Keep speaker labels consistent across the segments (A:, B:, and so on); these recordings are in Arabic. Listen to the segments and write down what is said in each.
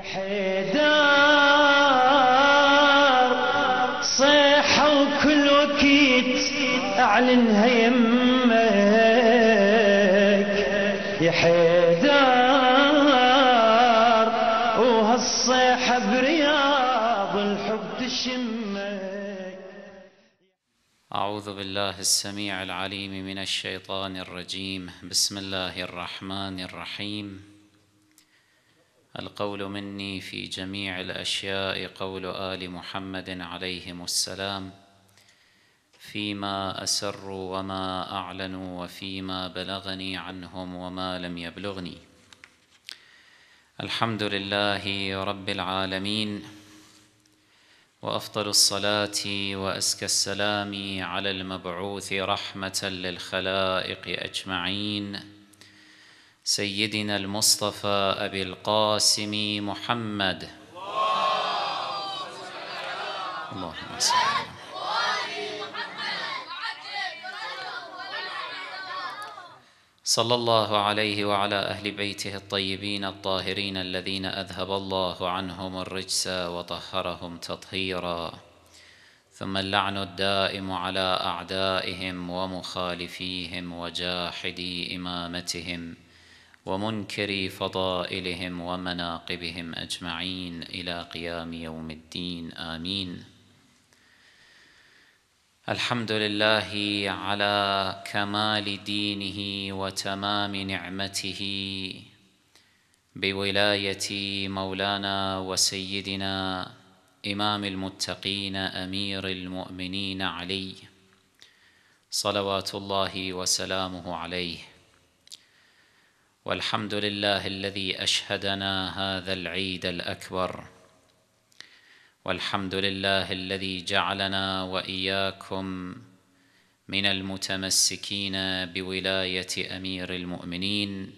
A: حيدار صيحة وكل وكيت أعلنها يمك يا حيدار وهالصيحة برياض الحب تشمك أعوذ بالله السميع العليم من الشيطان الرجيم بسم الله الرحمن الرحيم القول مني في جميع الاشياء قول ال محمد عليهم السلام فيما أسر وما اعلنوا وفيما بلغني عنهم وما لم يبلغني الحمد لله رب العالمين وافضل الصلاه وازكى السلام على المبعوث رحمه للخلائق اجمعين سيدنا المصطفى أبي القاسم محمد اللهم صلى الله عليه وعلى أهل بيته الطيبين الطاهرين الذين أذهب الله عنهم الرجس وطهرهم تطهيرا ثم اللعن الدائم على أعدائهم ومخالفيهم وجاحدي إمامتهم ومنكر فضائلهم ومناقبهم اجمعين الى قيام يوم الدين امين الحمد لله على كمال دينه وتمام نعمته بولايه مولانا وسيدنا امام المتقين امير المؤمنين علي صلوات الله وسلامه عليه والحمد لله الذي أشهدنا هذا العيد الأكبر والحمد لله الذي جعلنا وإياكم من المتمسكين بولاية أمير المؤمنين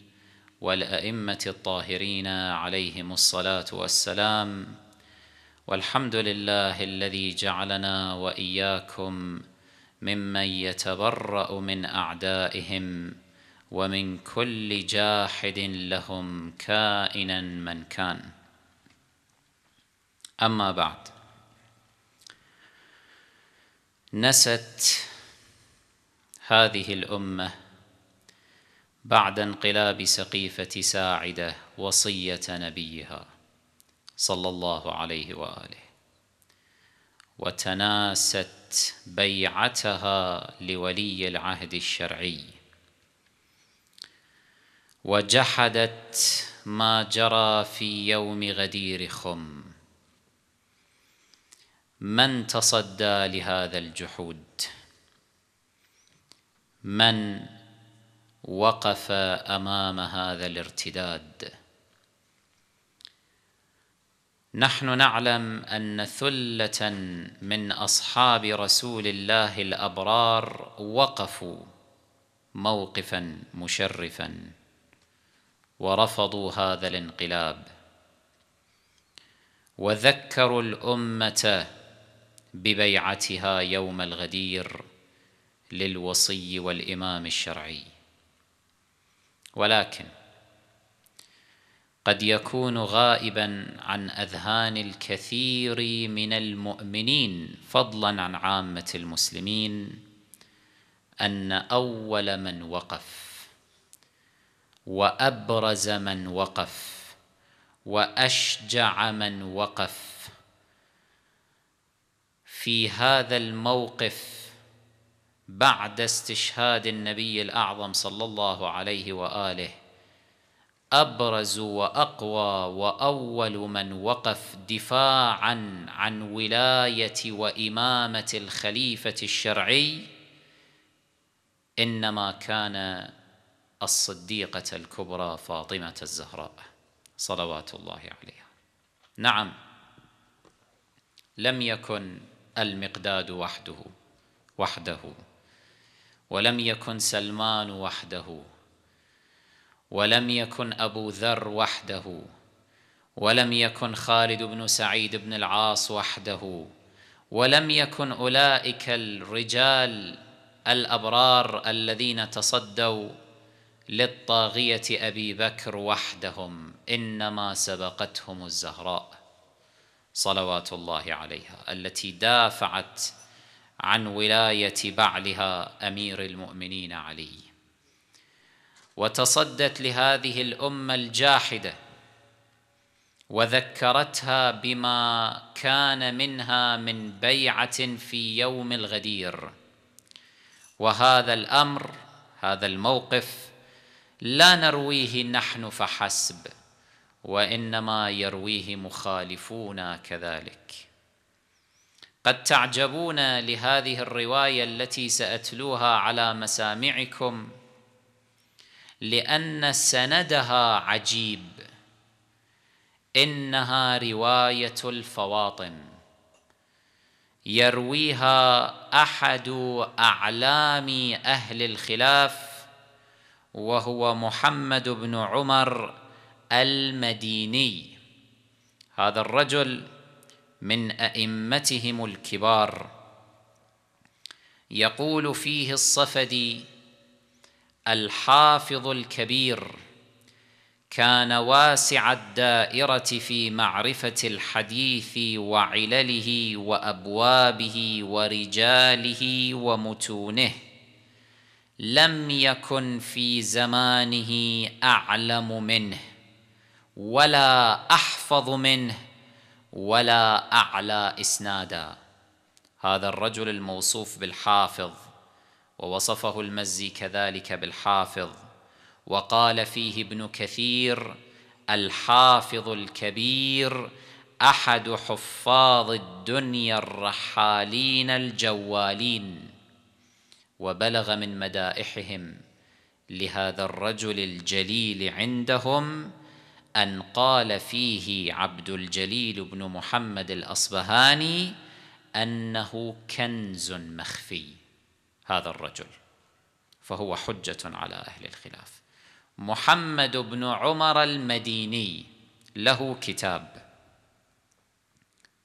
A: والأئمة الطاهرين عليهم الصلاة والسلام والحمد لله الذي جعلنا وإياكم ممن يتبرأ من أعدائهم ومن كل جاحد لهم كائنا من كان أما بعد نست هذه الأمة بعد انقلاب سقيفة ساعدة وصية نبيها صلى الله عليه وآله وتناست بيعتها لولي العهد الشرعي وجحدت ما جرى في يوم غدير خم من تصدى لهذا الجحود من وقف امام هذا الارتداد نحن نعلم ان ثله من اصحاب رسول الله الابرار وقفوا موقفا مشرفا ورفضوا هذا الانقلاب وذكروا الامه ببيعتها يوم الغدير للوصي والامام الشرعي ولكن قد يكون غائبا عن اذهان الكثير من المؤمنين فضلا عن عامه المسلمين ان اول من وقف وابرز من وقف واشجع من وقف في هذا الموقف بعد استشهاد النبي الاعظم صلى الله عليه واله ابرز واقوى واول من وقف دفاعا عن ولايه وامامه الخليفه الشرعي انما كان الصديقة الكبرى فاطمة الزهراء صلوات الله عليها نعم لم يكن المقداد وحده وحده ولم يكن سلمان وحده ولم يكن أبو ذر وحده ولم يكن خالد بن سعيد بن العاص وحده ولم يكن أولئك الرجال الأبرار الذين تصدوا للطاغية أبي بكر وحدهم إنما سبقتهم الزهراء صلوات الله عليها التي دافعت عن ولاية بعلها أمير المؤمنين علي وتصدت لهذه الأمة الجاحدة وذكرتها بما كان منها من بيعة في يوم الغدير وهذا الأمر هذا الموقف لا نرويه نحن فحسب وانما يرويه مخالفونا كذلك قد تعجبون لهذه الروايه التي ساتلوها على مسامعكم لان سندها عجيب انها روايه الفواطم يرويها احد اعلام اهل الخلاف وهو محمد بن عمر المديني هذا الرجل من ائمتهم الكبار يقول فيه الصفدي الحافظ الكبير كان واسع الدائره في معرفه الحديث وعلله وابوابه ورجاله ومتونه لم يكن في زمانه اعلم منه ولا احفظ منه ولا اعلى اسنادا هذا الرجل الموصوف بالحافظ ووصفه المزي كذلك بالحافظ وقال فيه ابن كثير الحافظ الكبير احد حفاظ الدنيا الرحالين الجوالين وبلغ من مدائحهم لهذا الرجل الجليل عندهم أن قال فيه عبد الجليل بن محمد الأصبهاني أنه كنز مخفي هذا الرجل فهو حجة على أهل الخلاف محمد بن عمر المديني له كتاب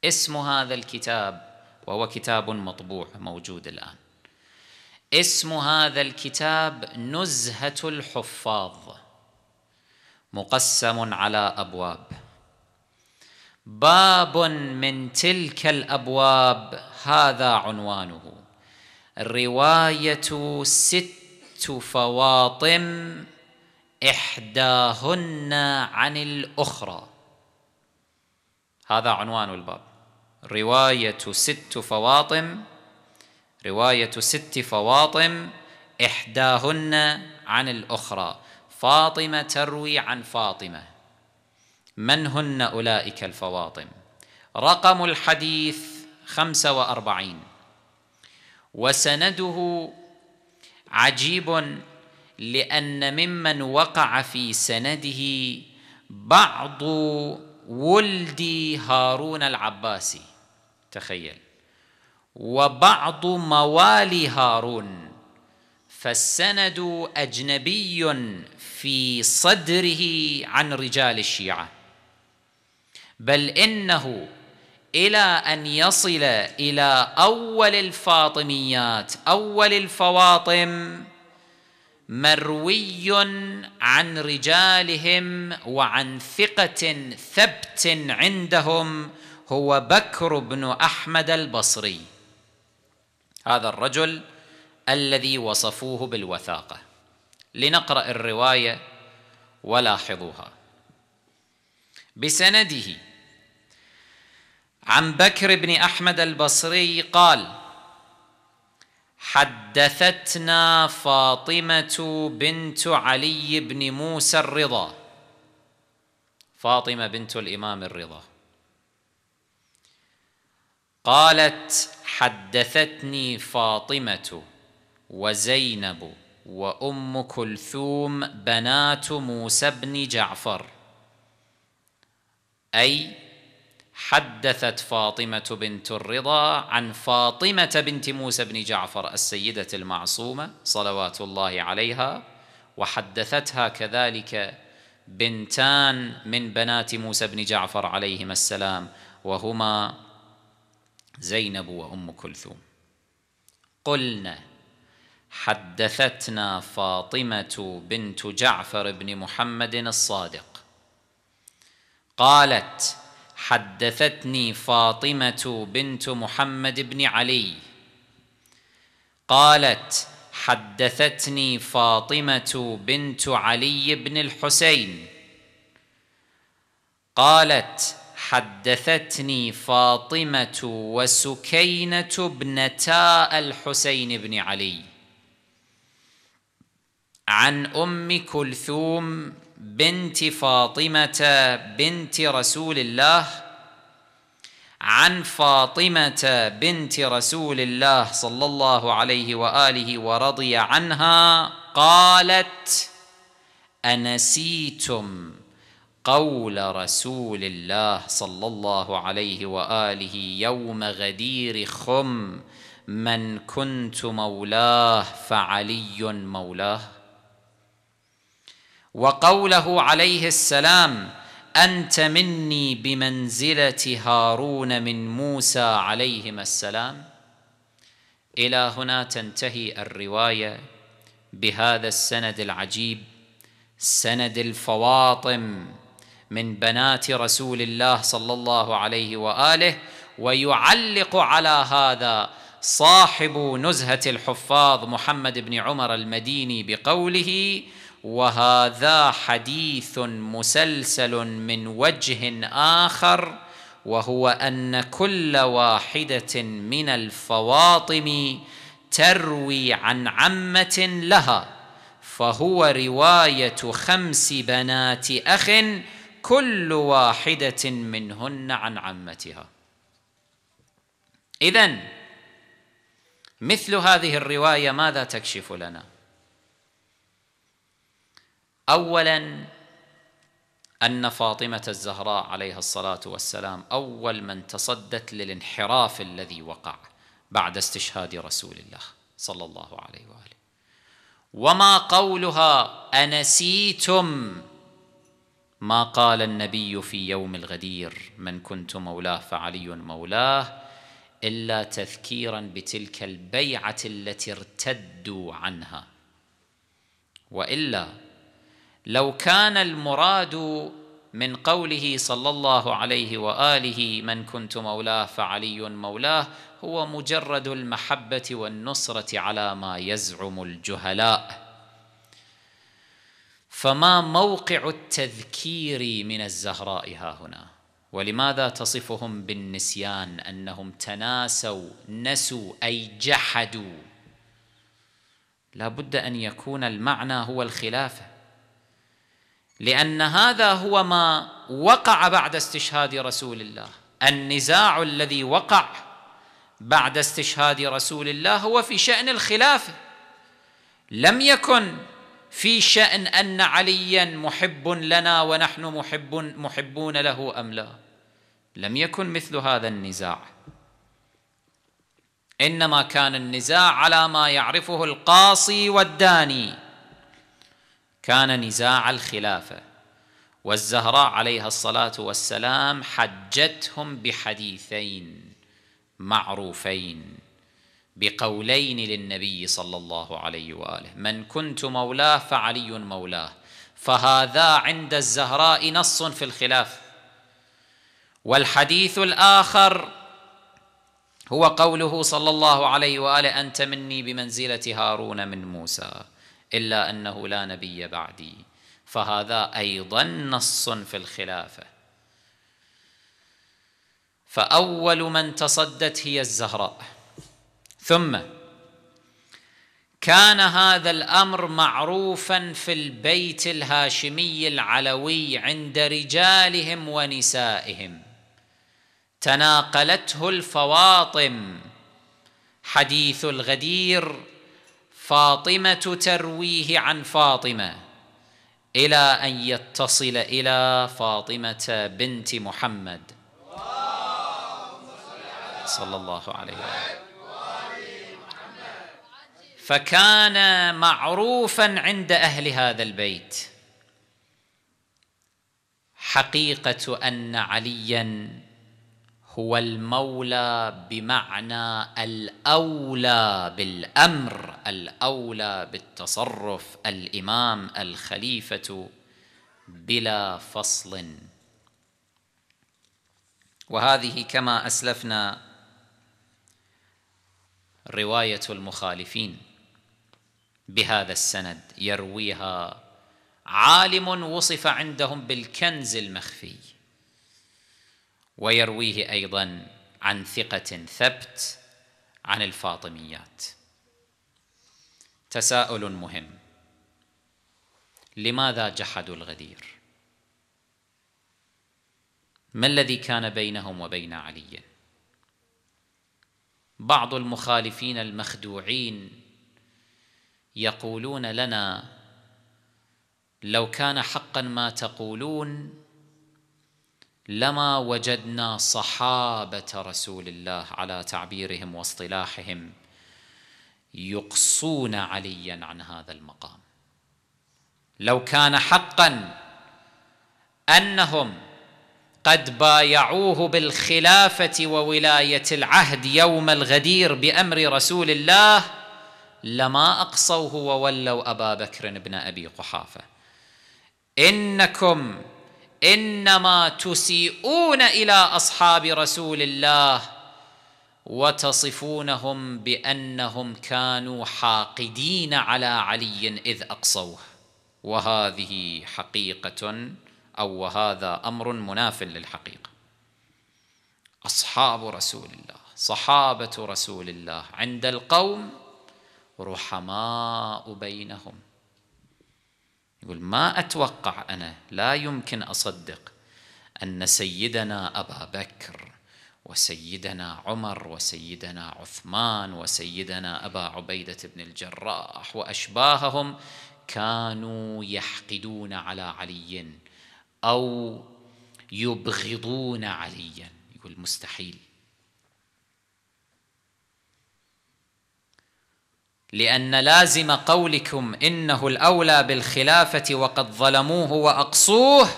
A: اسم هذا الكتاب وهو كتاب مطبوع موجود الآن اسم هذا الكتاب نزهه الحفاظ مقسم على ابواب باب من تلك الابواب هذا عنوانه روايه ست فواطم احداهن عن الاخرى هذا عنوان الباب روايه ست فواطم رواية ست فواطم إحداهن عن الأخرى فاطمة تروي عن فاطمة من هن أولئك الفواطم رقم الحديث خمسة وأربعين وسنده عجيب لأن ممن وقع في سنده بعض ولد هارون العباسي تخيل وبعض موالي هارون فالسند اجنبي في صدره عن رجال الشيعه بل انه الى ان يصل الى اول الفاطميات اول الفواطم مروي عن رجالهم وعن ثقه ثبت عندهم هو بكر بن احمد البصري هذا الرجل الذي وصفوه بالوثاقه لنقرا الروايه ولاحظوها بسنده عن بكر بن احمد البصري قال حدثتنا فاطمه بنت علي بن موسى الرضا فاطمه بنت الامام الرضا قالت حدثتني فاطمه وزينب وام كلثوم بنات موسى بن جعفر اي حدثت فاطمه بنت الرضا عن فاطمه بنت موسى بن جعفر السيده المعصومه صلوات الله عليها وحدثتها كذلك بنتان من بنات موسى بن جعفر عليهما السلام وهما زينب وام كلثوم قلنا حدثتنا فاطمه بنت جعفر بن محمد الصادق قالت حدثتني فاطمه بنت محمد بن علي قالت حدثتني فاطمه بنت علي بن الحسين قالت حدثتني فاطمة وسكينة ابنتا الحسين بن علي عن أم كلثوم بنت فاطمة بنت رسول الله عن فاطمة بنت رسول الله صلى الله عليه وآله ورضي عنها قالت أنسيتم قول رسول الله صلى الله عليه واله يوم غدير خم من كنت مولاه فعلي مولاه وقوله عليه السلام انت مني بمنزله هارون من موسى عليهما السلام الى هنا تنتهي الروايه بهذا السند العجيب سند الفواطم من بنات رسول الله صلى الله عليه واله ويعلق على هذا صاحب نزهه الحفاظ محمد بن عمر المديني بقوله وهذا حديث مسلسل من وجه اخر وهو ان كل واحده من الفواطم تروي عن عمه لها فهو روايه خمس بنات اخ كل واحدة منهن عن عمتها إذا مثل هذه الرواية ماذا تكشف لنا؟ أولا أن فاطمة الزهراء عليها الصلاة والسلام أول من تصدت للانحراف الذي وقع بعد استشهاد رسول الله صلى الله عليه وآله وما قولها أنسيتم ما قال النبي في يوم الغدير من كنت مولاه فعلي مولاه الا تذكيرا بتلك البيعه التي ارتدوا عنها والا لو كان المراد من قوله صلى الله عليه واله من كنت مولاه فعلي مولاه هو مجرد المحبه والنصره على ما يزعم الجهلاء فما موقع التذكير من الزهراء ها هنا ولماذا تصفهم بالنسيان انهم تناسوا نسوا اي جحدوا لا بد ان يكون المعنى هو الخلافه لان هذا هو ما وقع بعد استشهاد رسول الله النزاع الذي وقع بعد استشهاد رسول الله هو في شان الخلافه لم يكن في شأن أن عليا محب لنا ونحن محب محبون له أم لا لم يكن مثل هذا النزاع إنما كان النزاع على ما يعرفه القاصي والداني كان نزاع الخلافة والزهراء عليها الصلاة والسلام حجتهم بحديثين معروفين بقولين للنبي صلى الله عليه واله من كنت مولاه فعلي مولاه فهذا عند الزهراء نص في الخلاف والحديث الاخر هو قوله صلى الله عليه واله انت مني بمنزله هارون من موسى الا انه لا نبي بعدي فهذا ايضا نص في الخلافه فاول من تصدت هي الزهراء ثم كان هذا الامر معروفا في البيت الهاشمي العلوي عند رجالهم ونسائهم تناقلته الفواطم حديث الغدير فاطمه ترويه عن فاطمه الى ان يتصل الى فاطمه بنت محمد صلى الله عليه وسلم فكان معروفا عند اهل هذا البيت حقيقه ان عليا هو المولى بمعنى الاولى بالامر الاولى بالتصرف الامام الخليفه بلا فصل وهذه كما اسلفنا روايه المخالفين بهذا السند يرويها عالم وصف عندهم بالكنز المخفي ويرويه ايضا عن ثقه ثبت عن الفاطميات تساؤل مهم لماذا جحدوا الغدير ما الذي كان بينهم وبين علي بعض المخالفين المخدوعين يقولون لنا لو كان حقا ما تقولون لما وجدنا صحابه رسول الله على تعبيرهم واصطلاحهم يقصون عليا عن هذا المقام لو كان حقا انهم قد بايعوه بالخلافه وولايه العهد يوم الغدير بامر رسول الله لما أقصوه وولوا أبا بكر بن أبي قحافة إنكم إنما تسيئون إلى أصحاب رسول الله وتصفونهم بأنهم كانوا حاقدين على علي إذ أقصوه وهذه حقيقة أو وهذا أمر مناف للحقيقة أصحاب رسول الله صحابة رسول الله عند القوم رحماء بينهم يقول ما أتوقع أنا لا يمكن أصدق أن سيدنا أبا بكر وسيدنا عمر وسيدنا عثمان وسيدنا أبا عبيدة بن الجراح وأشباههم كانوا يحقدون على علي أو يبغضون عليا يقول مستحيل لأن لازم قولكم إنه الأولى بالخلافة وقد ظلموه وأقصوه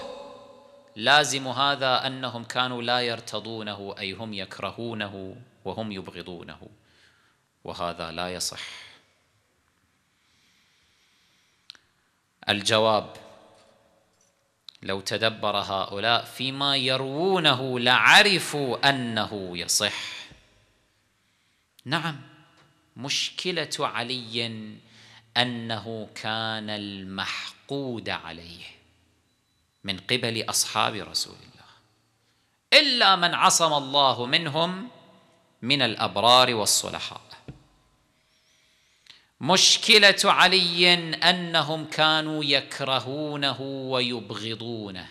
A: لازم هذا أنهم كانوا لا يرتضونه أي هم يكرهونه وهم يبغضونه وهذا لا يصح الجواب لو تدبر هؤلاء فيما يروونه لعرفوا أنه يصح نعم مشكله علي انه كان المحقود عليه من قبل اصحاب رسول الله الا من عصم الله منهم من الابرار والصلحاء مشكله علي انهم كانوا يكرهونه ويبغضونه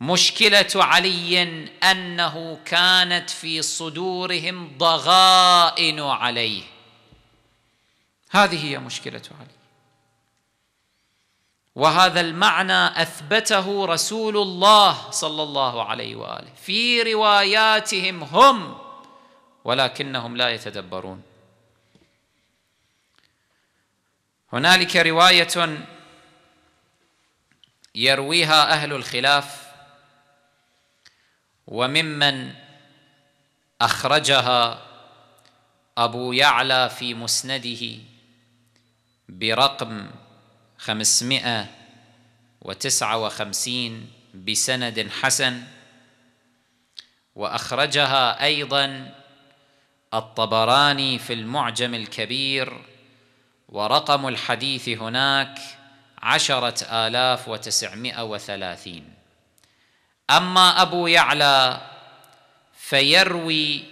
A: مشكله علي انه كانت في صدورهم ضغائن عليه هذه هي مشكله علي وهذا المعنى اثبته رسول الله صلى الله عليه واله في رواياتهم هم ولكنهم لا يتدبرون هنالك روايه يرويها اهل الخلاف وممن أخرجها أبو يعلى في مسنده برقم خمسمائة وتسعة وخمسين بسند حسن وأخرجها أيضا الطبراني في المعجم الكبير ورقم الحديث هناك عشرة آلاف وتسعمائة وثلاثين اما ابو يعلى فيروي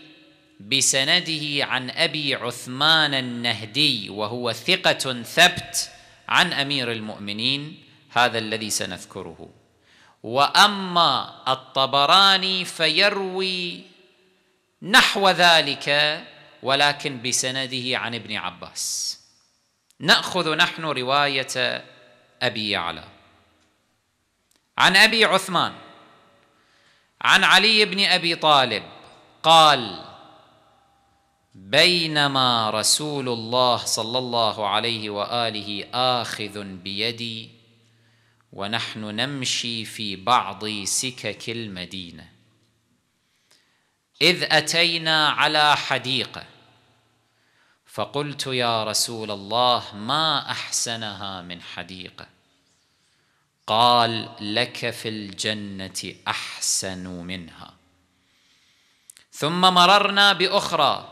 A: بسنده عن ابي عثمان النهدي وهو ثقه ثبت عن امير المؤمنين هذا الذي سنذكره واما الطبراني فيروي نحو ذلك ولكن بسنده عن ابن عباس ناخذ نحن روايه ابي يعلى عن ابي عثمان عن علي بن ابي طالب قال بينما رسول الله صلى الله عليه واله اخذ بيدي ونحن نمشي في بعض سكك المدينه اذ اتينا على حديقه فقلت يا رسول الله ما احسنها من حديقه قال لك في الجنه احسن منها ثم مررنا باخرى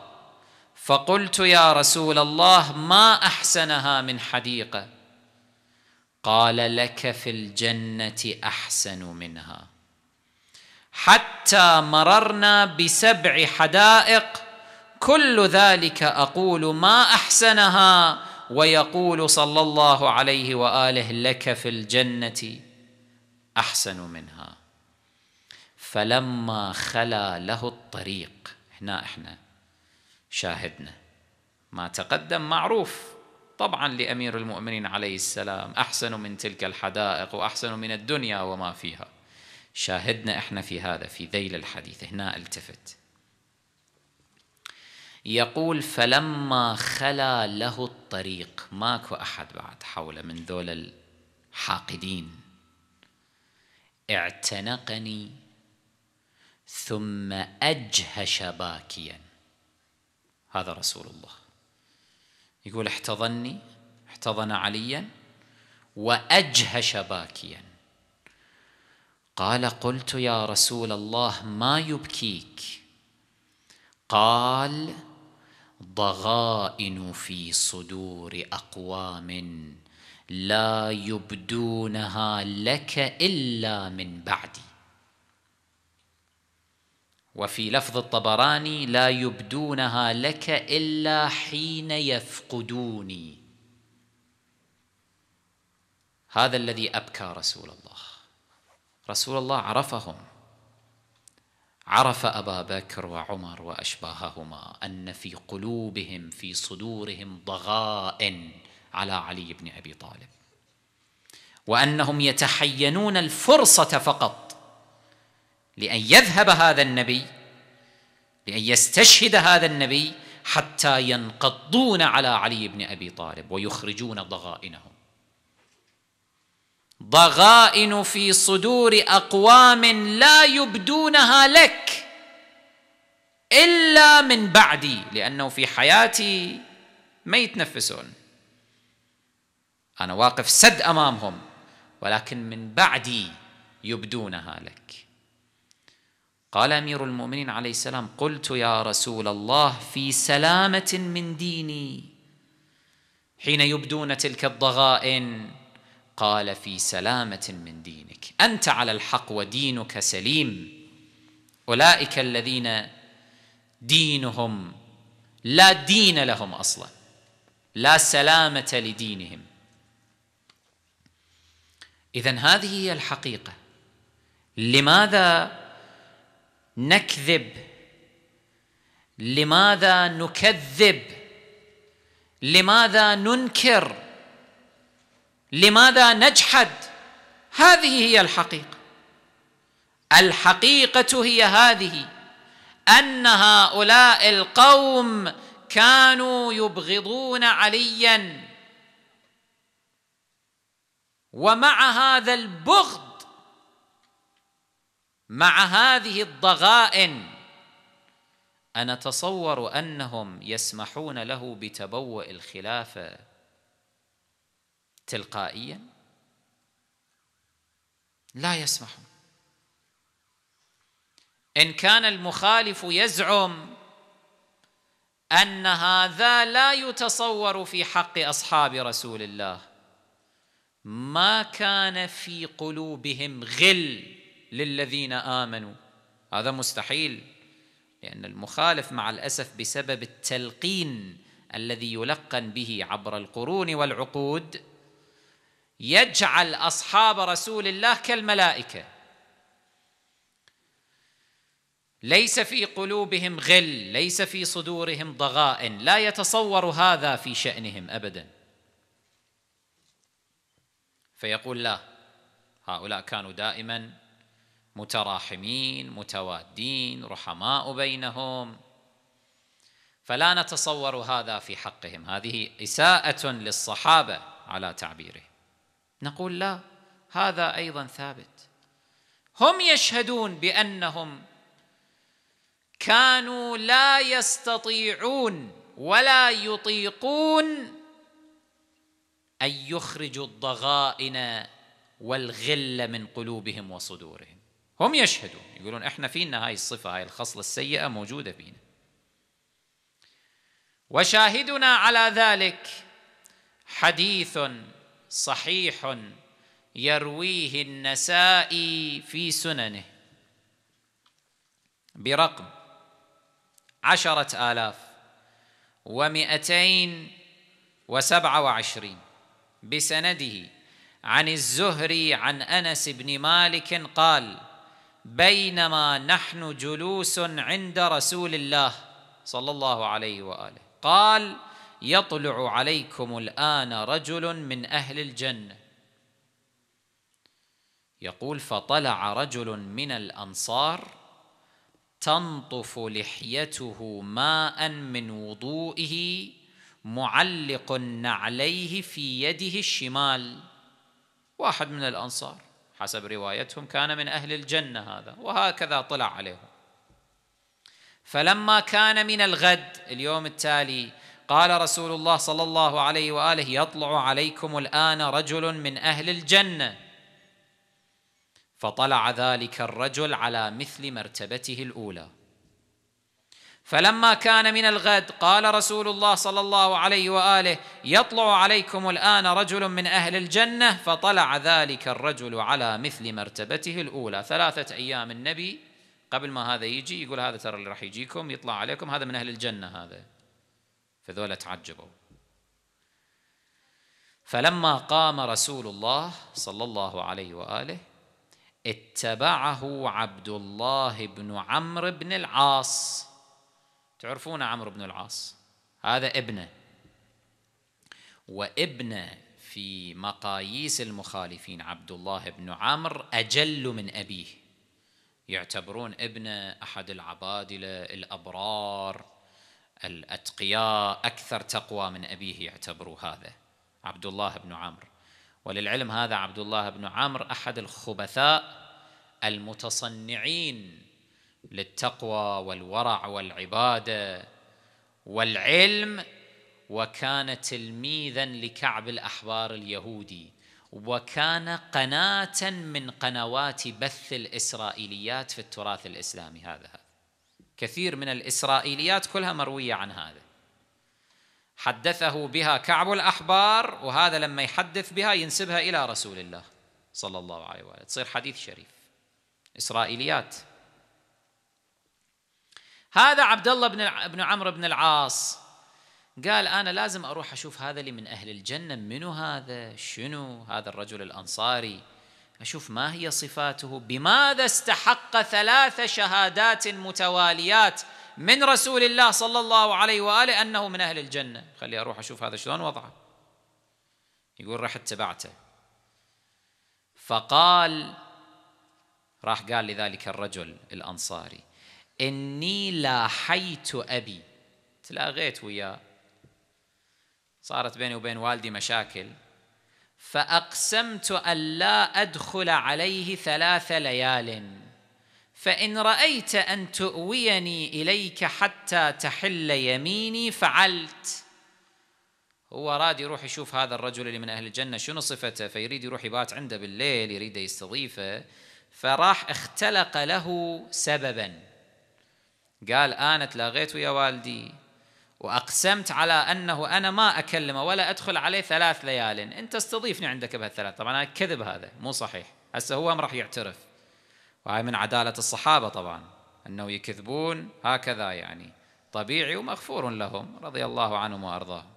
A: فقلت يا رسول الله ما احسنها من حديقه قال لك في الجنه احسن منها حتى مررنا بسبع حدائق كل ذلك اقول ما احسنها ويقول صلى الله عليه واله لك في الجنه احسن منها فلما خلا له الطريق هنا احنا شاهدنا ما تقدم معروف طبعا لامير المؤمنين عليه السلام احسن من تلك الحدائق واحسن من الدنيا وما فيها شاهدنا احنا في هذا في ذيل الحديث هنا التفت يقول فلما خلا له الطريق ماكو أحد بعد حوله من ذول الحاقدين اعتنقني ثم أجهش باكيا هذا رسول الله يقول احتضني احتضن عليا وأجهش باكيا قال قلت يا رسول الله ما يبكيك قال ضغائن في صدور اقوام لا يبدونها لك الا من بعدي وفي لفظ الطبراني لا يبدونها لك الا حين يفقدوني هذا الذي ابكى رسول الله رسول الله عرفهم عرف ابا بكر وعمر واشباههما ان في قلوبهم في صدورهم ضغائن على علي بن ابي طالب وانهم يتحينون الفرصه فقط لان يذهب هذا النبي لان يستشهد هذا النبي حتى ينقضون على علي بن ابي طالب ويخرجون ضغائنهم ضغائن في صدور اقوام لا يبدونها لك الا من بعدي لانه في حياتي ما يتنفسون انا واقف سد امامهم ولكن من بعدي يبدونها لك قال امير المؤمنين عليه السلام قلت يا رسول الله في سلامه من ديني حين يبدون تلك الضغائن قال في سلامه من دينك انت على الحق ودينك سليم اولئك الذين دينهم لا دين لهم اصلا لا سلامه لدينهم اذا هذه هي الحقيقه لماذا نكذب لماذا نكذب لماذا ننكر لماذا نجحد هذه هي الحقيقه الحقيقه هي هذه ان هؤلاء القوم كانوا يبغضون عليا ومع هذا البغض مع هذه الضغائن انا اتصور انهم يسمحون له بتبوء الخلافه تلقائيا لا يسمحون ان كان المخالف يزعم ان هذا لا يتصور في حق اصحاب رسول الله ما كان في قلوبهم غل للذين امنوا هذا مستحيل لان المخالف مع الاسف بسبب التلقين الذي يلقن به عبر القرون والعقود يجعل اصحاب رسول الله كالملائكه ليس في قلوبهم غل ليس في صدورهم ضغائن لا يتصور هذا في شانهم ابدا فيقول لا هؤلاء كانوا دائما متراحمين متوادين رحماء بينهم فلا نتصور هذا في حقهم هذه اساءه للصحابه على تعبيره نقول لا هذا ايضا ثابت هم يشهدون بانهم كانوا لا يستطيعون ولا يطيقون ان يخرجوا الضغائن والغل من قلوبهم وصدورهم هم يشهدون يقولون احنا فينا هاي الصفه هاي الخصله السيئه موجوده فينا وشاهدنا على ذلك حديث صحيح يرويه النسائي في سننه برقم عشرة آلاف ومئتين وسبعة وعشرين بسنده عن الزهري عن أنس بن مالك قال بينما نحن جلوس عند رسول الله صلى الله عليه وآله قال يطلع عليكم الآن رجل من أهل الجنة يقول فطلع رجل من الأنصار تنطف لحيته ماء من وضوئه معلق نعليه في يده الشمال واحد من الأنصار حسب روايتهم كان من أهل الجنة هذا وهكذا طلع عليهم فلما كان من الغد اليوم التالي قال رسول الله صلى الله عليه واله يطلع عليكم الان رجل من اهل الجنه فطلع ذلك الرجل على مثل مرتبته الاولى فلما كان من الغد قال رسول الله صلى الله عليه واله يطلع عليكم الان رجل من اهل الجنه فطلع ذلك الرجل على مثل مرتبته الاولى ثلاثه ايام النبي قبل ما هذا يجي يقول هذا ترى اللي راح يجيكم يطلع عليكم هذا من اهل الجنه هذا فذولا تعجبوا فلما قام رسول الله صلى الله عليه واله اتبعه عبد الله بن عمرو بن العاص تعرفون عمرو بن العاص هذا ابنه وابنه في مقاييس المخالفين عبد الله بن عمرو اجل من ابيه يعتبرون ابنه احد العبادله الابرار الأتقياء أكثر تقوى من أبيه يعتبروا هذا عبد الله بن عمرو وللعلم هذا عبد الله بن عمرو أحد الخبثاء المتصنعين للتقوى والورع والعبادة والعلم وكان تلميذا لكعب الأحبار اليهودي وكان قناة من قنوات بث الإسرائيليات في التراث الإسلامي هذا كثير من الإسرائيليات كلها مروية عن هذا حدثه بها كعب الأحبار وهذا لما يحدث بها ينسبها إلى رسول الله صلى الله عليه وآله تصير حديث شريف إسرائيليات هذا عبد الله بن ابن عمرو بن العاص قال انا لازم اروح اشوف هذا اللي من اهل الجنه منو هذا شنو هذا الرجل الانصاري أشوف ما هي صفاته بماذا استحق ثلاث شهادات متواليات من رسول الله صلى الله عليه وآله أنه من أهل الجنة خلي أروح أشوف هذا شلون وضعه يقول رحت تبعته فقال راح قال لذلك الرجل الأنصاري إني لاحيت أبي تلاغيت وياه صارت بيني وبين والدي مشاكل فأقسمت ألا أدخل عليه ثلاث ليال فإن رأيت أن تؤويني إليك حتى تحل يميني فعلت هو راد يروح يشوف هذا الرجل اللي من أهل الجنة شنو صفته فيريد يروح يبات عنده بالليل يريد يستضيفه فراح اختلق له سببا قال أنا تلاغيت ويا والدي واقسمت على انه انا ما اكلمه ولا ادخل عليه ثلاث ليال انت استضيفني عندك بهالثلاث طبعا كذب هذا مو صحيح هسه هو ما راح يعترف وهاي من عداله الصحابه طبعا انه يكذبون هكذا يعني طبيعي ومغفور لهم رضي الله عنهم وارضاهم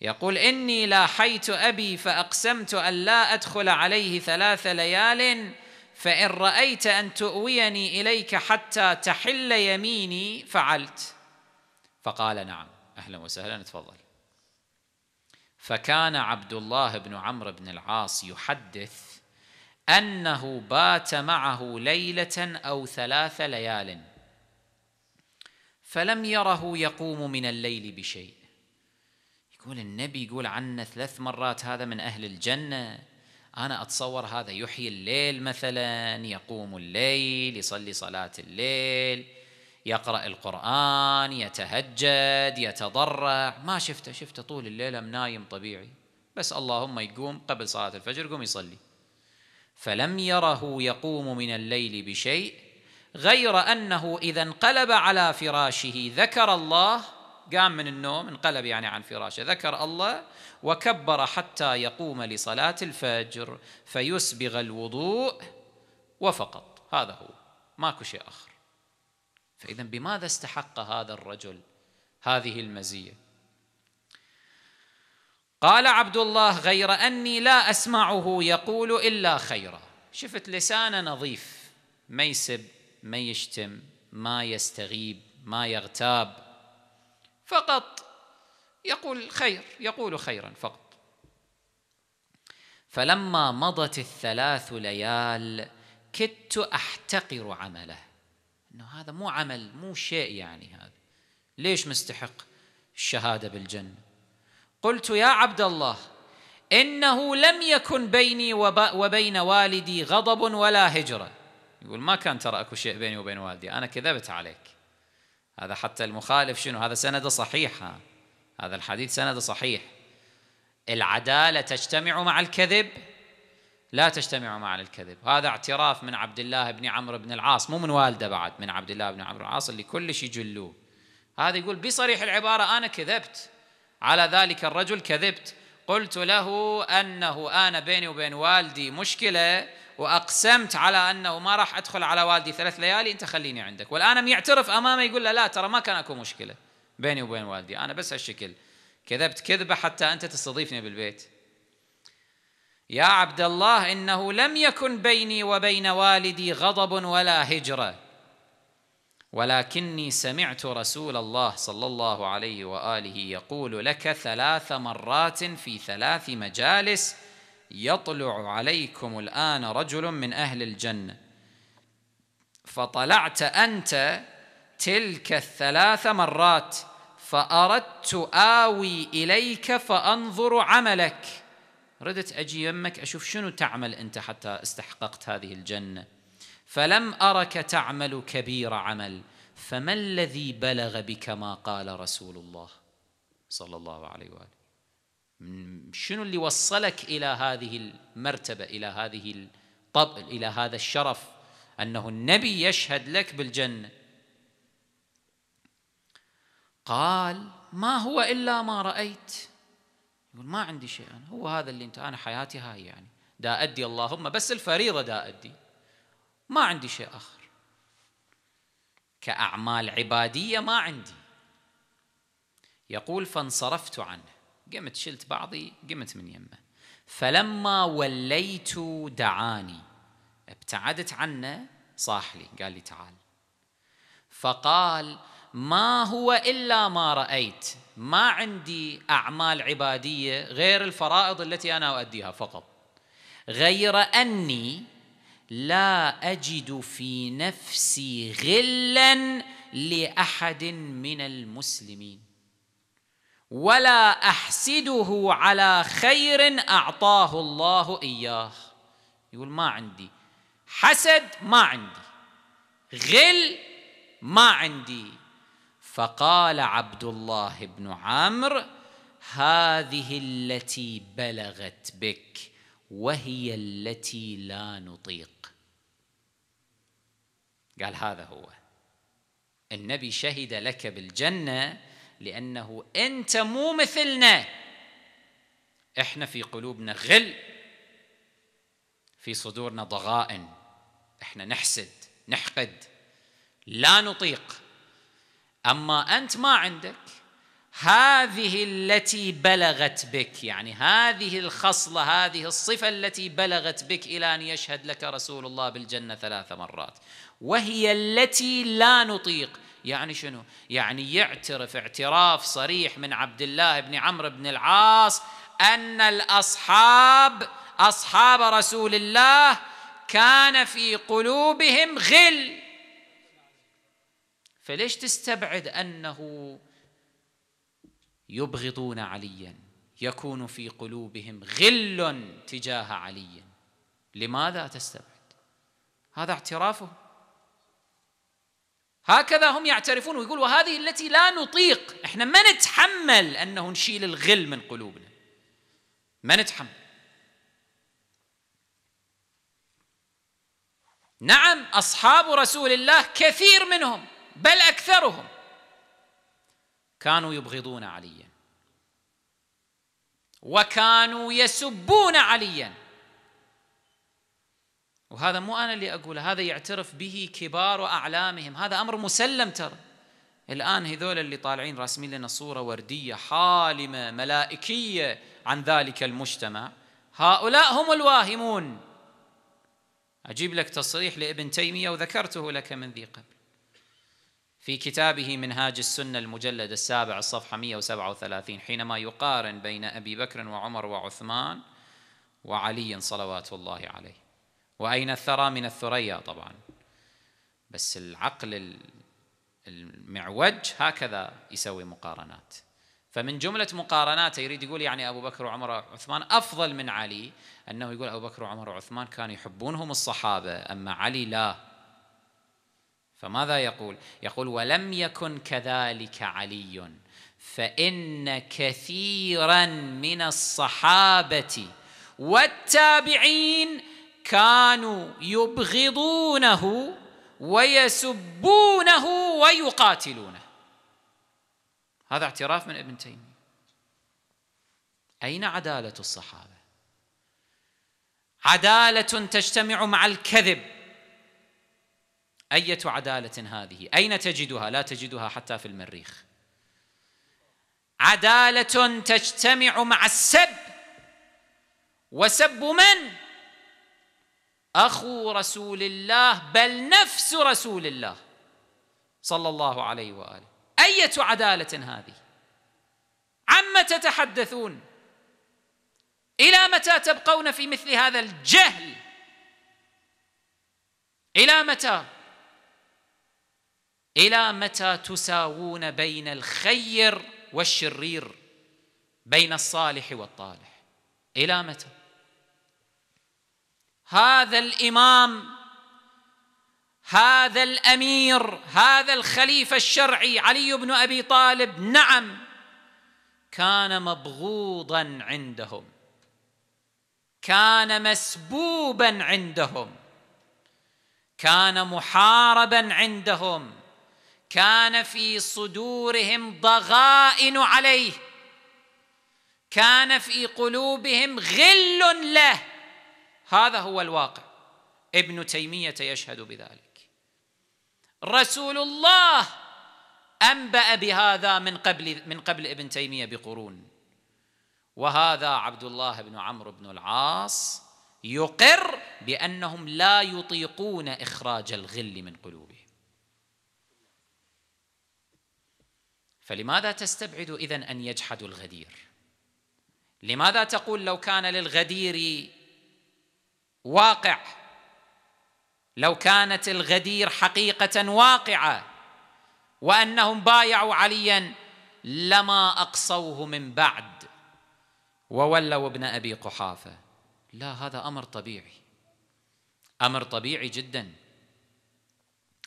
A: يقول اني لاحيت ابي فاقسمت ان لا ادخل عليه ثلاث ليال فان رايت ان تؤويني اليك حتى تحل يميني فعلت فقال نعم أهلا وسهلا تفضل فكان عبد الله بن عمرو بن العاص يحدث أنه بات معه ليلة أو ثلاث ليال فلم يره يقوم من الليل بشيء يقول النبي يقول عنا ثلاث مرات هذا من أهل الجنة أنا أتصور هذا يحيي الليل مثلا يقوم الليل يصلي صلاة الليل يقرأ القرآن يتهجد يتضرع ما شفته شفته طول الليل منايم طبيعي بس اللهم يقوم قبل صلاة الفجر يقوم يصلي فلم يره يقوم من الليل بشيء غير أنه إذا انقلب على فراشه ذكر الله قام من النوم انقلب يعني عن فراشه ذكر الله وكبر حتى يقوم لصلاة الفجر فيسبغ الوضوء وفقط هذا هو ماكو شيء آخر فإذا بماذا استحق هذا الرجل هذه المزية قال عبد الله غير أني لا أسمعه يقول إلا خيرا شفت لسانه نظيف ما يسب ما يشتم ما يستغيب ما يغتاب فقط يقول خير يقول خيرا فقط فلما مضت الثلاث ليال كدت احتقر عمله أنه هذا مو عمل مو شيء يعني هذا ليش مستحق الشهادة بالجنة قلت يا عبد الله إنه لم يكن بيني وبين والدي غضب ولا هجرة يقول ما كان ترى أكو شيء بيني وبين والدي أنا كذبت عليك هذا حتى المخالف شنو هذا سنده صحيح ها؟ هذا الحديث سنده صحيح العدالة تجتمع مع الكذب لا تجتمع مع الكذب هذا اعتراف من عبد الله بن عمرو بن العاص مو من والده بعد من عبد الله بن عمرو بن العاص اللي كلش يجلوه هذا يقول بصريح العبارة أنا كذبت على ذلك الرجل كذبت قلت له أنه أنا بيني وبين والدي مشكلة وأقسمت على أنه ما راح أدخل على والدي ثلاث ليالي أنت خليني عندك والآن يعترف أمامه يقول له لا ترى ما كان أكو مشكلة بيني وبين والدي أنا بس هالشكل كذبت كذبة حتى أنت تستضيفني بالبيت يا عبد الله انه لم يكن بيني وبين والدي غضب ولا هجره ولكني سمعت رسول الله صلى الله عليه واله يقول لك ثلاث مرات في ثلاث مجالس يطلع عليكم الان رجل من اهل الجنه فطلعت انت تلك الثلاث مرات فاردت اوي اليك فانظر عملك ردت أجي يمك أشوف شنو تعمل أنت حتى استحققت هذه الجنة فلم أرك تعمل كبير عمل فما الذي بلغ بك ما قال رسول الله صلى الله عليه وآله شنو اللي وصلك إلى هذه المرتبة إلى هذه الطب إلى هذا الشرف أنه النبي يشهد لك بالجنة قال ما هو إلا ما رأيت يقول ما عندي شيء أنا هو هذا اللي أنت أنا حياتي هاي يعني دا أدي اللهم بس الفريضة دا أدي ما عندي شيء آخر كأعمال عبادية ما عندي يقول فانصرفت عنه قمت شلت بعضي قمت من يمه فلما وليت دعاني ابتعدت عنه صاح لي قال لي تعال فقال ما هو الا ما رايت ما عندي اعمال عباديه غير الفرائض التي انا اؤديها فقط غير اني لا اجد في نفسي غلا لاحد من المسلمين ولا احسده على خير اعطاه الله اياه يقول ما عندي حسد ما عندي غل ما عندي فقال عبد الله بن عمرو هذه التي بلغت بك وهي التي لا نطيق قال هذا هو النبي شهد لك بالجنه لانه انت مو مثلنا احنا في قلوبنا غل في صدورنا ضغائن احنا نحسد نحقد لا نطيق اما انت ما عندك هذه التي بلغت بك يعني هذه الخصله هذه الصفه التي بلغت بك الى ان يشهد لك رسول الله بالجنه ثلاث مرات وهي التي لا نطيق يعني شنو يعني يعترف اعتراف صريح من عبد الله بن عمرو بن العاص ان الاصحاب اصحاب رسول الله كان في قلوبهم غل فليش تستبعد انه يبغضون عليا يكون في قلوبهم غل تجاه علي لماذا تستبعد هذا اعترافهم هكذا هم يعترفون ويقول وهذه التي لا نطيق احنا ما نتحمل انه نشيل الغل من قلوبنا ما نتحمل نعم اصحاب رسول الله كثير منهم بل اكثرهم كانوا يبغضون عليا وكانوا يسبون عليا وهذا مو انا اللي اقوله هذا يعترف به كبار اعلامهم هذا امر مسلم ترى الان هذول اللي طالعين راسمين لنا صوره ورديه حالمه ملائكيه عن ذلك المجتمع هؤلاء هم الواهمون اجيب لك تصريح لابن تيميه وذكرته لك من ذي قبل في كتابه منهاج السنة المجلد السابع الصفحة 137 حينما يقارن بين أبي بكر وعمر وعثمان وعلي صلوات الله عليه وأين الثرى من الثريا طبعا بس العقل المعوج هكذا يسوي مقارنات فمن جملة مقارناته يريد يقول يعني أبو بكر وعمر وعثمان أفضل من علي أنه يقول أبو بكر وعمر وعثمان كانوا يحبونهم الصحابة أما علي لا فماذا يقول يقول ولم يكن كذلك علي فان كثيرا من الصحابه والتابعين كانوا يبغضونه ويسبونه ويقاتلونه هذا اعتراف من ابن تيميه اين عداله الصحابه عداله تجتمع مع الكذب أية عدالة هذه؟ أين تجدها؟ لا تجدها حتى في المريخ عدالة تجتمع مع السب وسب من؟ أخو رسول الله بل نفس رسول الله صلى الله عليه وآله أية عدالة هذه؟ عما تتحدثون؟ إلى متى تبقون في مثل هذا الجهل؟ إلى متى؟ الى متى تساوون بين الخير والشرير بين الصالح والطالح الى متى هذا الامام هذا الامير هذا الخليفه الشرعي علي بن ابي طالب نعم كان مبغوضا عندهم كان مسبوبا عندهم كان محاربا عندهم كان في صدورهم ضغائن عليه كان في قلوبهم غل له هذا هو الواقع ابن تيميه يشهد بذلك رسول الله انبا بهذا من قبل من قبل ابن تيميه بقرون وهذا عبد الله بن عمرو بن العاص يقر بانهم لا يطيقون اخراج الغل من قلوبهم فلماذا تستبعد اذا أن يجحدوا الغدير لماذا تقول لو كان للغدير واقع لو كانت الغدير حقيقة واقعة وأنهم بايعوا عليا لما أقصوه من بعد وولوا ابن أبي قحافة لا هذا أمر طبيعي أمر طبيعي جدا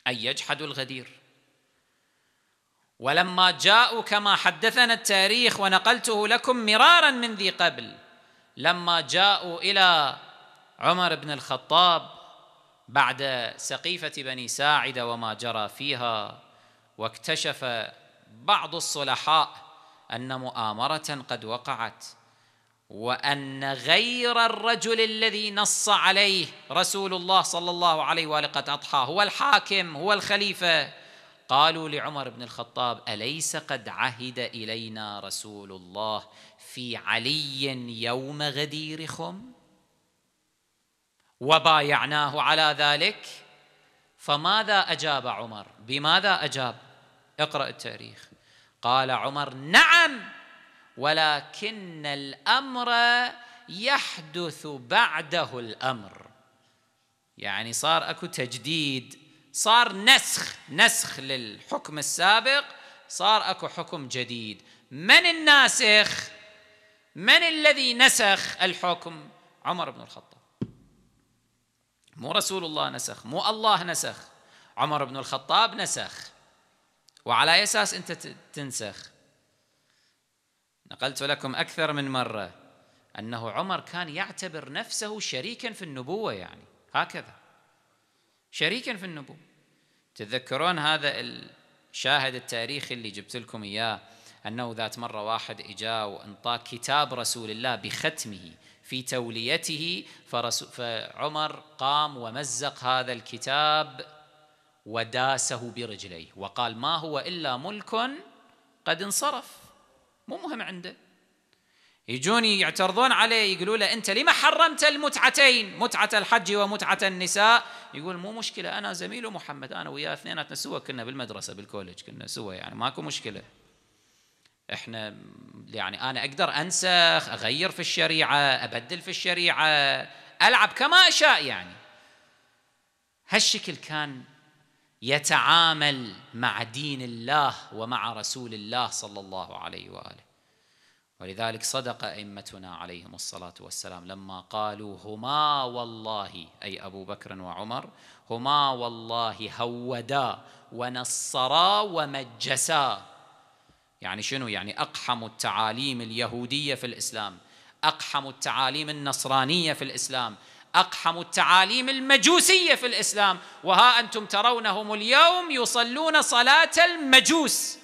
A: أن يجحدوا الغدير ولما جاءوا كما حدثنا التاريخ ونقلته لكم مرارا من ذي قبل لما جاءوا الى عمر بن الخطاب بعد سقيفه بني ساعده وما جرى فيها واكتشف بعض الصلحاء ان مؤامره قد وقعت وان غير الرجل الذي نص عليه رسول الله صلى الله عليه واله قد اضحى هو الحاكم هو الخليفه قالوا لعمر بن الخطاب اليس قد عهد الينا رسول الله في علي يوم غدير خم وبايعناه على ذلك فماذا اجاب عمر بماذا اجاب اقرا التاريخ قال عمر نعم ولكن الامر يحدث بعده الامر يعني صار اكو تجديد صار نسخ نسخ للحكم السابق صار اكو حكم جديد من الناسخ من الذي نسخ الحكم عمر بن الخطاب مو رسول الله نسخ مو الله نسخ عمر بن الخطاب نسخ وعلى أي أساس أنت تنسخ نقلت لكم أكثر من مرة أنه عمر كان يعتبر نفسه شريكا في النبوة يعني هكذا شريكا في النبوة تتذكرون هذا الشاهد التاريخي اللي جبت لكم إياه أنه ذات مرة واحد إجا وانطى كتاب رسول الله بختمه في توليته فعمر قام ومزق هذا الكتاب وداسه برجليه وقال ما هو إلا ملك قد انصرف مو مهم عنده يجون يعترضون عليه يقولوا له انت لما حرمت المتعتين متعه الحج ومتعه النساء يقول مو مشكله انا زميل محمد انا وياه اثنيناتنا سوا كنا بالمدرسه بالكولج كنا سوا يعني ماكو مشكله احنا يعني انا اقدر انسخ اغير في الشريعه ابدل في الشريعه العب كما اشاء يعني هالشكل كان يتعامل مع دين الله ومع رسول الله صلى الله عليه واله ولذلك صدق أئمتنا عليهم الصلاة والسلام لما قالوا هما والله أي أبو بكر وعمر هما والله هودا ونصرا ومجسا يعني شنو يعني أقحموا التعاليم اليهودية في الإسلام أقحموا التعاليم النصرانية في الإسلام أقحموا التعاليم المجوسية في الإسلام وها أنتم ترونهم اليوم يصلون صلاة المجوس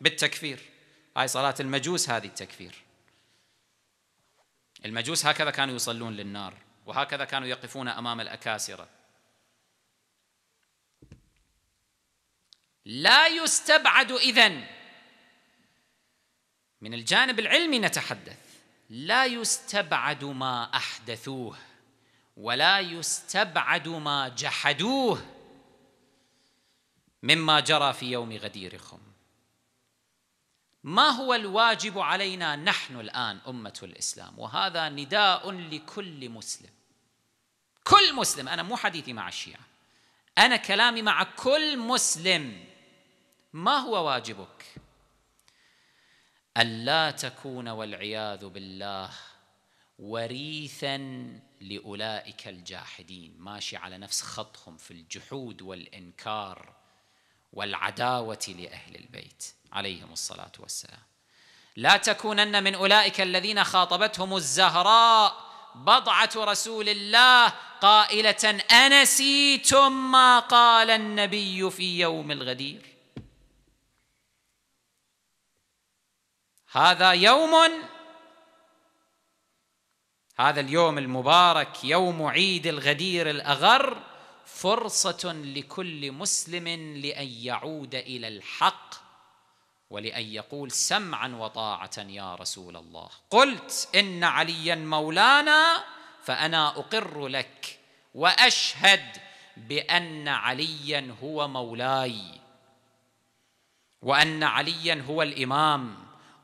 A: بالتكفير هاي صلاة المجوس هذه التكفير المجوس هكذا كانوا يصلون للنار وهكذا كانوا يقفون أمام الأكاسرة لا يستبعد إذن من الجانب العلمي نتحدث لا يستبعد ما أحدثوه ولا يستبعد ما جحدوه مما جرى في يوم غديرهم ما هو الواجب علينا نحن الان امه الاسلام وهذا نداء لكل مسلم كل مسلم انا مو حديثي مع الشيعه انا كلامي مع كل مسلم ما هو واجبك الا تكون والعياذ بالله وريثا لاولئك الجاحدين ماشي على نفس خطهم في الجحود والانكار والعداوه لاهل البيت عليهم الصلاة والسلام لا تكونن من أولئك الذين خاطبتهم الزهراء بضعة رسول الله قائلة أنسيتم ما قال النبي في يوم الغدير هذا يوم هذا اليوم المبارك يوم عيد الغدير الأغر فرصة لكل مسلم لأن يعود إلى الحق ولأن يقول سمعا وطاعة يا رسول الله قلت إن عليا مولانا فأنا أقر لك وأشهد بأن عليا هو مولاي وأن عليا هو الإمام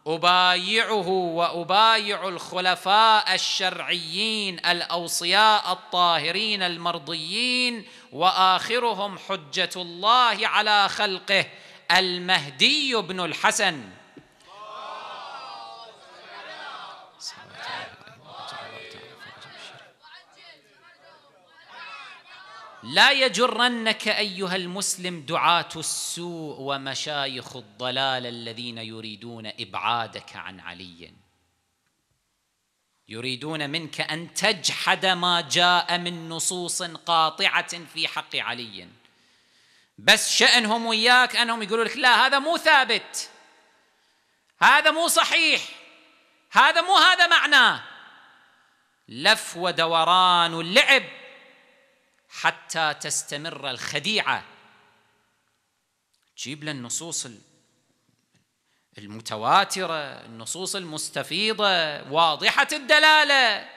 A: أبايعه وأبايع الخلفاء الشرعيين الأوصياء الطاهرين المرضيين وآخرهم حجة الله على خلقه المهدي بن الحسن لا يجرنك ايها المسلم دعاه السوء ومشايخ الضلال الذين يريدون ابعادك عن علي يريدون منك ان تجحد ما جاء من نصوص قاطعه في حق علي بس شأنهم وياك أنهم يقولوا لك لا هذا مو ثابت هذا مو صحيح هذا مو هذا معناه لف ودوران اللعب حتى تستمر الخديعة جيب لنا النصوص المتواترة النصوص المستفيضة واضحة الدلالة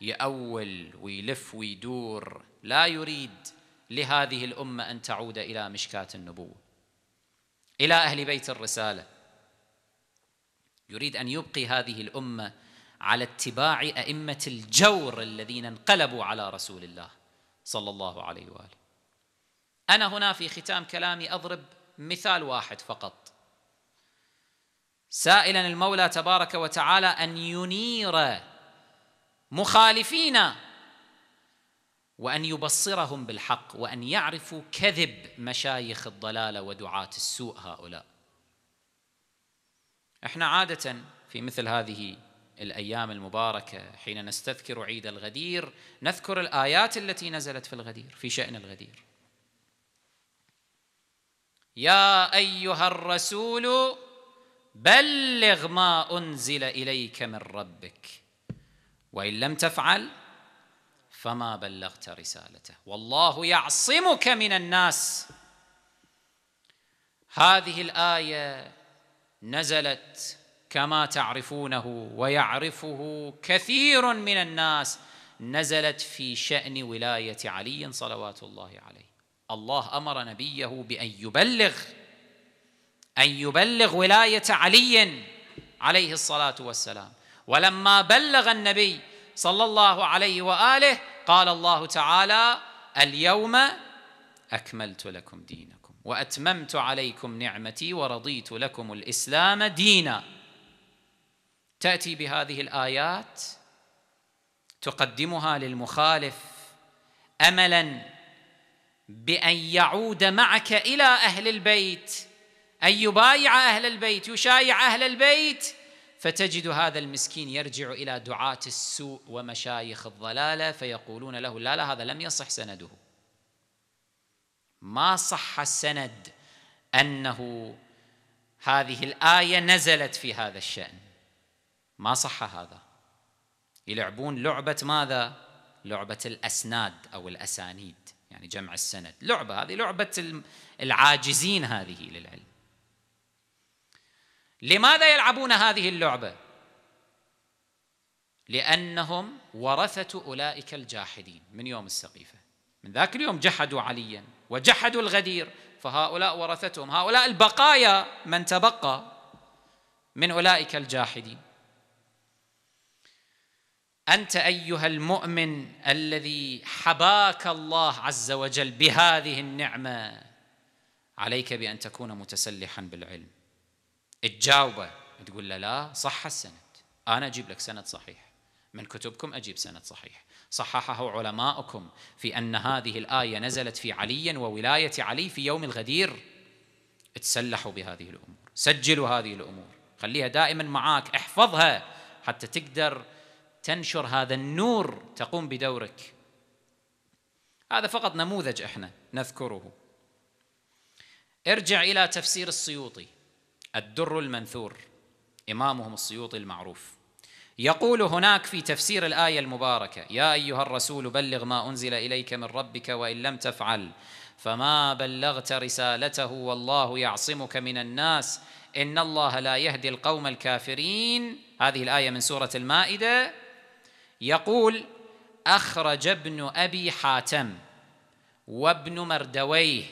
A: يأول ويلف ويدور لا يريد لهذه الامه ان تعود الى مشكاه النبوه الى اهل بيت الرساله يريد ان يبقي هذه الامه على اتباع ائمه الجور الذين انقلبوا على رسول الله صلى الله عليه واله انا هنا في ختام كلامي اضرب مثال واحد فقط سائلا المولى تبارك وتعالى ان ينير مخالفينا وان يبصرهم بالحق وان يعرفوا كذب مشايخ الضلاله ودعاه السوء هؤلاء احنا عاده في مثل هذه الايام المباركه حين نستذكر عيد الغدير نذكر الايات التي نزلت في الغدير في شان الغدير يا ايها الرسول بلغ ما انزل اليك من ربك وان لم تفعل فما بلغت رسالته والله يعصمك من الناس هذه الايه نزلت كما تعرفونه ويعرفه كثير من الناس نزلت في شان ولايه علي صلوات الله عليه الله امر نبيه بان يبلغ ان يبلغ ولايه علي عليه الصلاه والسلام ولما بلغ النبي صلى الله عليه واله قال الله تعالى اليوم اكملت لكم دينكم واتممت عليكم نعمتي ورضيت لكم الاسلام دينا تاتي بهذه الايات تقدمها للمخالف املا بان يعود معك الى اهل البيت ان يبايع اهل البيت يشايع اهل البيت فتجد هذا المسكين يرجع الى دعاة السوء ومشايخ الضلاله فيقولون له لا لا هذا لم يصح سنده. ما صح السند انه هذه الايه نزلت في هذا الشان. ما صح هذا. يلعبون لعبه ماذا؟ لعبه الاسناد او الاسانيد، يعني جمع السند، لعبه هذه لعبه العاجزين هذه للعلم. لماذا يلعبون هذه اللعبه لانهم ورثه اولئك الجاحدين من يوم السقيفه من ذاك اليوم جحدوا عليا وجحدوا الغدير فهؤلاء ورثتهم هؤلاء البقايا من تبقى من اولئك الجاحدين انت ايها المؤمن الذي حباك الله عز وجل بهذه النعمه عليك بان تكون متسلحا بالعلم تجاوبه تقول له لا صح السند أنا أجيب لك سند صحيح من كتبكم أجيب سند صحيح صححه علماؤكم في أن هذه الآية نزلت في علي وولاية علي في يوم الغدير تسلحوا بهذه الأمور سجلوا هذه الأمور خليها دائما معاك احفظها حتى تقدر تنشر هذا النور تقوم بدورك هذا فقط نموذج احنا نذكره ارجع الى تفسير السيوطي الدر المنثور إمامهم السيوطي المعروف يقول هناك في تفسير الآية المباركة يا أيها الرسول بلغ ما أنزل إليك من ربك وإن لم تفعل فما بلغت رسالته والله يعصمك من الناس إن الله لا يهدي القوم الكافرين هذه الآية من سورة المائدة يقول أخرج ابن أبي حاتم وابن مردويه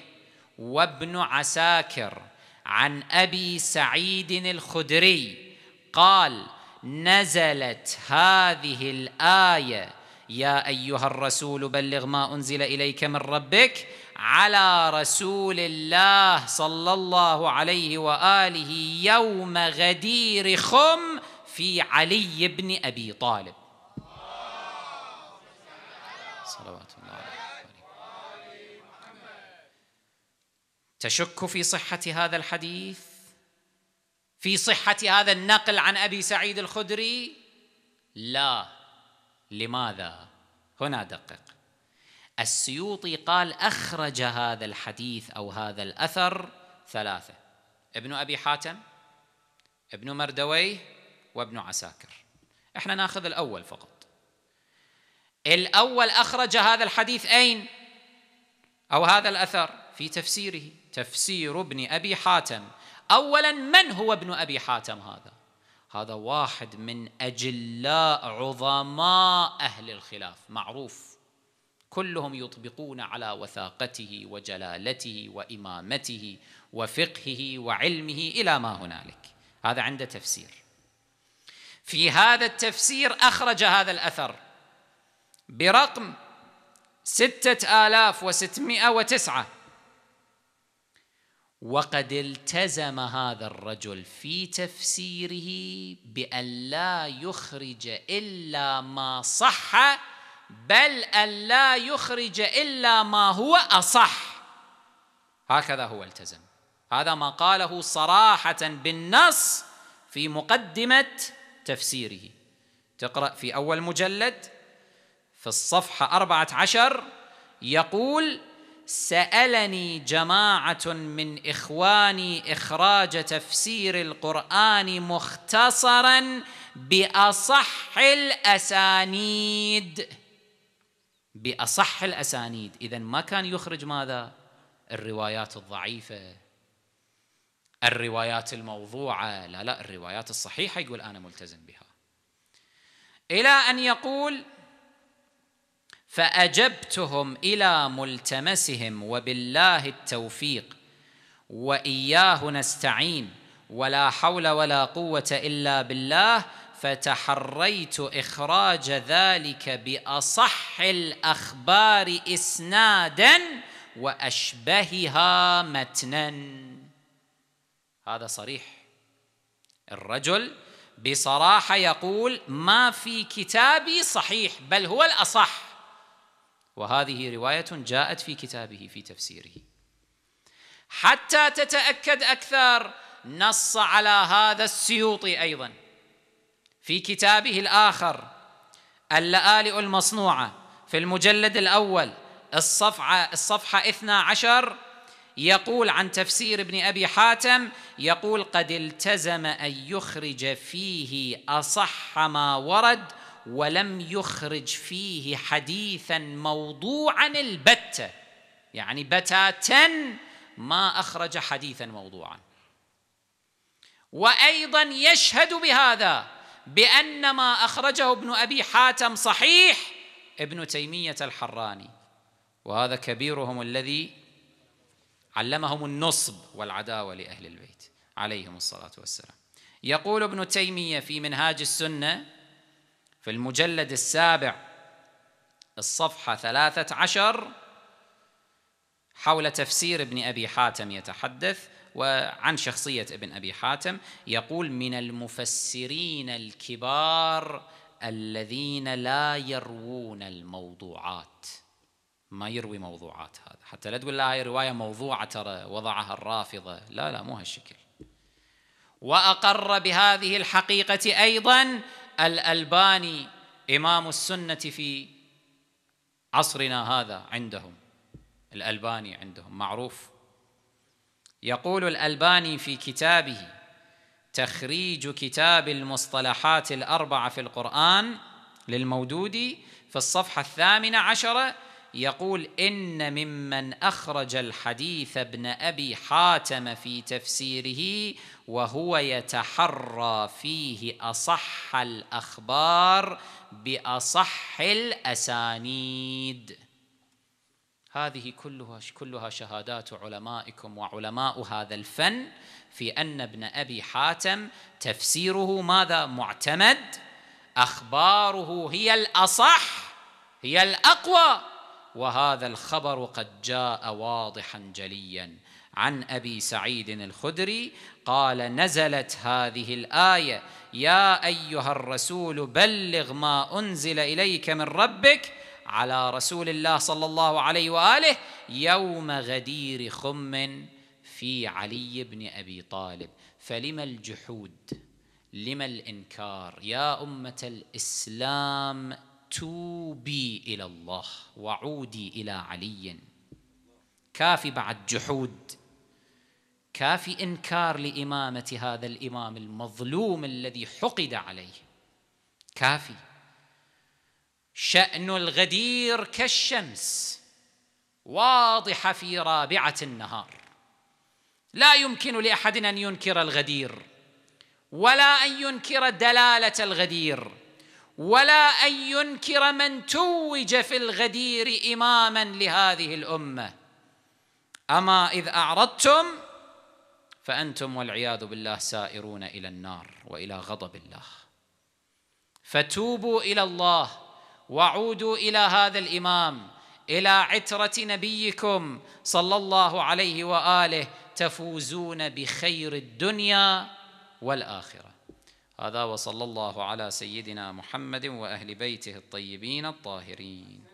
A: وابن عساكر عن ابي سعيد الخدري قال نزلت هذه الايه يا ايها الرسول بلغ ما انزل اليك من ربك على رسول الله صلى الله عليه واله يوم غدير خم في علي بن ابي طالب صلوات تشك في صحه هذا الحديث في صحه هذا النقل عن ابي سعيد الخدري لا لماذا هنا دقق السيوطي قال اخرج هذا الحديث او هذا الاثر ثلاثه ابن ابي حاتم ابن مردويه وابن عساكر احنا ناخذ الاول فقط الاول اخرج هذا الحديث اين او هذا الاثر في تفسيره تفسير ابن ابي حاتم اولا من هو ابن ابي حاتم هذا هذا واحد من اجلاء عظماء اهل الخلاف معروف كلهم يطبقون على وثاقته وجلالته وامامته وفقهه وعلمه الى ما هنالك هذا عنده تفسير في هذا التفسير اخرج هذا الاثر برقم سته الاف وستمائه وتسعه وقد التزم هذا الرجل في تفسيره بأن لا يخرج إلا ما صح بل أن لا يخرج إلا ما هو أصح هكذا هو التزم هذا ما قاله صراحة بالنص في مقدمة تفسيره تقرأ في أول مجلد في الصفحة أربعة عشر يقول سالني جماعه من اخواني اخراج تفسير القران مختصرا باصح الاسانيد باصح الاسانيد اذا ما كان يخرج ماذا الروايات الضعيفه الروايات الموضوعه لا لا الروايات الصحيحه يقول انا ملتزم بها الى ان يقول فاجبتهم الى ملتمسهم وبالله التوفيق واياه نستعين ولا حول ولا قوه الا بالله فتحريت اخراج ذلك باصح الاخبار اسنادا واشبهها متنا هذا صريح الرجل بصراحه يقول ما في كتابي صحيح بل هو الاصح وهذه رواية جاءت في كتابه في تفسيره حتى تتأكد أكثر نص على هذا السيوطي أيضا في كتابه الآخر اللآلئ المصنوعة في المجلد الأول الصفحة الصفحة 12 يقول عن تفسير ابن أبي حاتم يقول قد التزم أن يخرج فيه أصح ما ورد ولم يخرج فيه حديثا موضوعا البتة يعني بتاتا ما أخرج حديثا موضوعا وأيضا يشهد بهذا بأن ما أخرجه ابن أبي حاتم صحيح ابن تيمية الحراني وهذا كبيرهم الذي علمهم النصب والعداوة لأهل البيت عليهم الصلاة والسلام يقول ابن تيمية في منهاج السنة في المجلد السابع الصفحة ثلاثة عشر حول تفسير ابن أبي حاتم يتحدث وعن شخصية ابن أبي حاتم يقول من المفسرين الكبار الذين لا يروون الموضوعات ما يروي موضوعات هذا حتى لا تقول لا هي رواية موضوعة ترى وضعها الرافضة لا لا مو هالشكل وأقر بهذه الحقيقة أيضا الألباني إمام السنة في عصرنا هذا عندهم الألباني عندهم معروف يقول الألباني في كتابه تخريج كتاب المصطلحات الأربعة في القرآن للمودودي في الصفحة الثامنة عشرة يقول إن ممن أخرج الحديث ابن أبي حاتم في تفسيره وهو يتحرى فيه اصح الاخبار باصح الاسانيد هذه كلها كلها شهادات علمائكم وعلماء هذا الفن في ان ابن ابي حاتم تفسيره ماذا معتمد اخباره هي الاصح هي الاقوى وهذا الخبر قد جاء واضحا جليا عن ابي سعيد الخدري قال نزلت هذه الايه يا ايها الرسول بلغ ما انزل اليك من ربك على رسول الله صلى الله عليه واله يوم غدير خم في علي بن ابي طالب فلما الجحود لما الانكار يا امه الاسلام توبي الى الله وعودي الى علي كافي بعد جحود كافي انكار لامامه هذا الامام المظلوم الذي حقد عليه كافي شان الغدير كالشمس واضحه في رابعه النهار لا يمكن لاحد ان ينكر الغدير ولا ان ينكر دلاله الغدير ولا ان ينكر من توج في الغدير اماما لهذه الامه اما اذ اعرضتم فأنتم والعياذ بالله سائرون إلى النار وإلى غضب الله فتوبوا إلى الله وعودوا إلى هذا الإمام إلى عترة نبيكم صلى الله عليه وآله تفوزون بخير الدنيا والآخرة هذا وصلى الله على سيدنا محمد وأهل بيته الطيبين الطاهرين